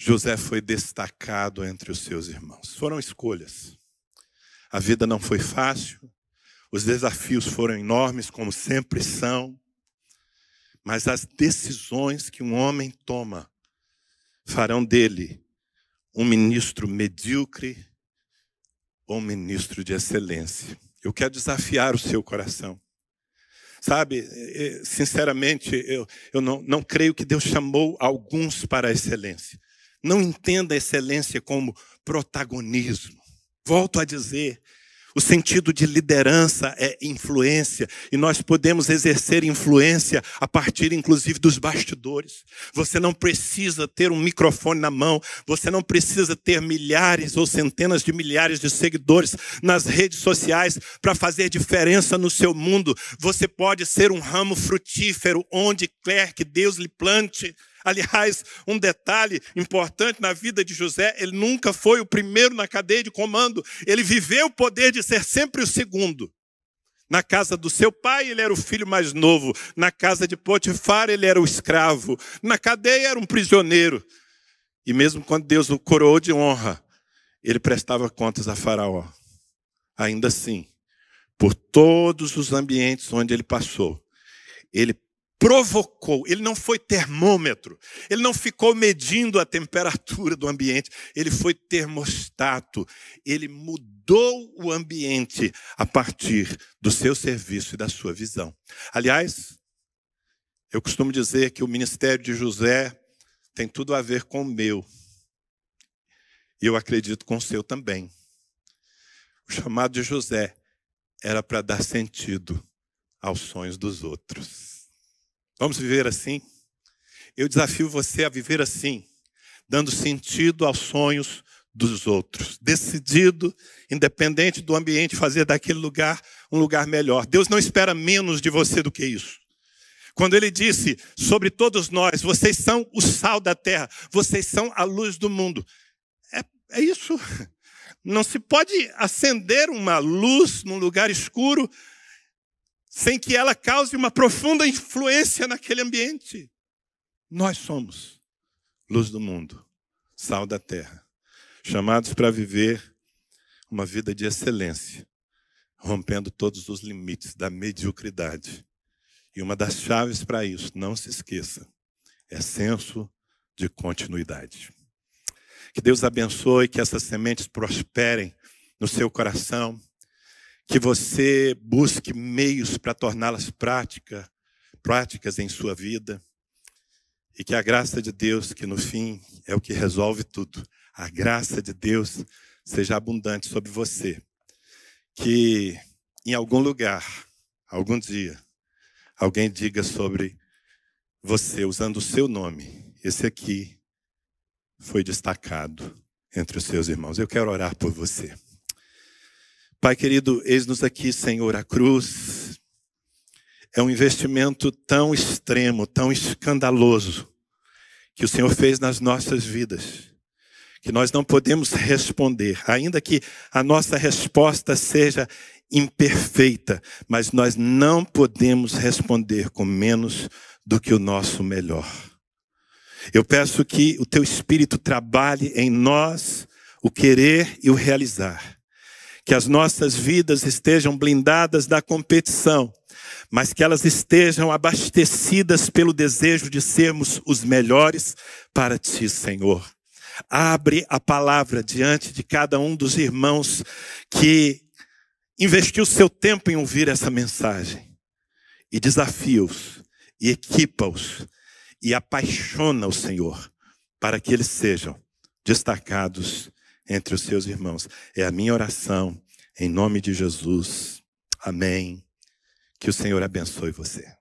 José foi destacado entre os seus irmãos. Foram escolhas. A vida não foi fácil, os desafios foram enormes, como sempre são, mas as decisões que um homem toma farão dele um ministro medíocre ou um ministro de excelência. Eu quero desafiar o seu coração. Sabe, eh, eh, sinceramente, eu, eu não, não creio que Deus chamou alguns para a excelência. Não entenda a excelência como protagonismo. Volto a dizer, o sentido de liderança é influência, e nós podemos exercer influência a partir, inclusive, dos bastidores. Você não precisa ter um microfone na mão, você não precisa ter milhares ou centenas de milhares de seguidores nas redes sociais para fazer diferença no seu mundo. Você pode ser um ramo frutífero onde quer que Deus lhe plante. Aliás, um detalhe importante na vida de José: ele nunca foi o primeiro na cadeia de comando, ele viveu o poder de ser sempre o segundo. Na casa do seu pai, ele era o filho mais novo. Na casa de Potifar, ele era o escravo. Na cadeia, era um prisioneiro. E mesmo quando Deus o coroou de honra, ele prestava contas a Faraó. Ainda assim, por todos os ambientes onde ele passou, ele provocou, ele não foi termômetro, ele não ficou medindo a temperatura do ambiente, ele foi termostato, ele mudou o ambiente a partir do seu serviço e da sua visão. Aliás, eu costumo dizer que o ministério de José tem tudo a ver com o meu, e eu acredito com o seu também. O chamado de José era para dar sentido aos sonhos dos outros. Vamos viver assim? Eu desafio você a viver assim, dando sentido aos sonhos dos outros, decidido, independente do ambiente, fazer daquele lugar um lugar melhor. Deus não espera menos de você do que isso. Quando ele disse sobre todos nós, vocês são o sal da terra, vocês são a luz do mundo. É, é isso. Não se pode acender uma luz num lugar escuro sem que ela cause uma profunda influência naquele ambiente. Nós somos luz do mundo, sal da terra, chamados para viver uma vida de excelência, rompendo todos os limites da mediocridade. E uma das chaves para isso, não se esqueça, é senso de continuidade. Que Deus abençoe, que essas sementes prosperem no seu coração que você busque meios para torná-las prática, práticas em sua vida, e que a graça de Deus, que no fim é o que resolve tudo, a graça de Deus seja abundante sobre você. Que em algum lugar, algum dia, alguém diga sobre você, usando o seu nome, esse aqui foi destacado entre os seus irmãos. Eu quero orar por você. Pai querido, eis-nos aqui, Senhor, a cruz. É um investimento tão extremo, tão escandaloso, que o Senhor fez nas nossas vidas, que nós não podemos responder, ainda que a nossa resposta seja imperfeita, mas nós não podemos responder com menos do que o nosso melhor. Eu peço que o teu espírito trabalhe em nós o querer e o realizar que as nossas vidas estejam blindadas da competição, mas que elas estejam abastecidas pelo desejo de sermos os melhores para ti, Senhor. Abre a palavra diante de cada um dos irmãos que investiu seu tempo em ouvir essa mensagem e desafia-os e equipa-os e apaixona o Senhor para que eles sejam destacados entre os seus irmãos. É a minha oração, em nome de Jesus. Amém. Que o Senhor abençoe você.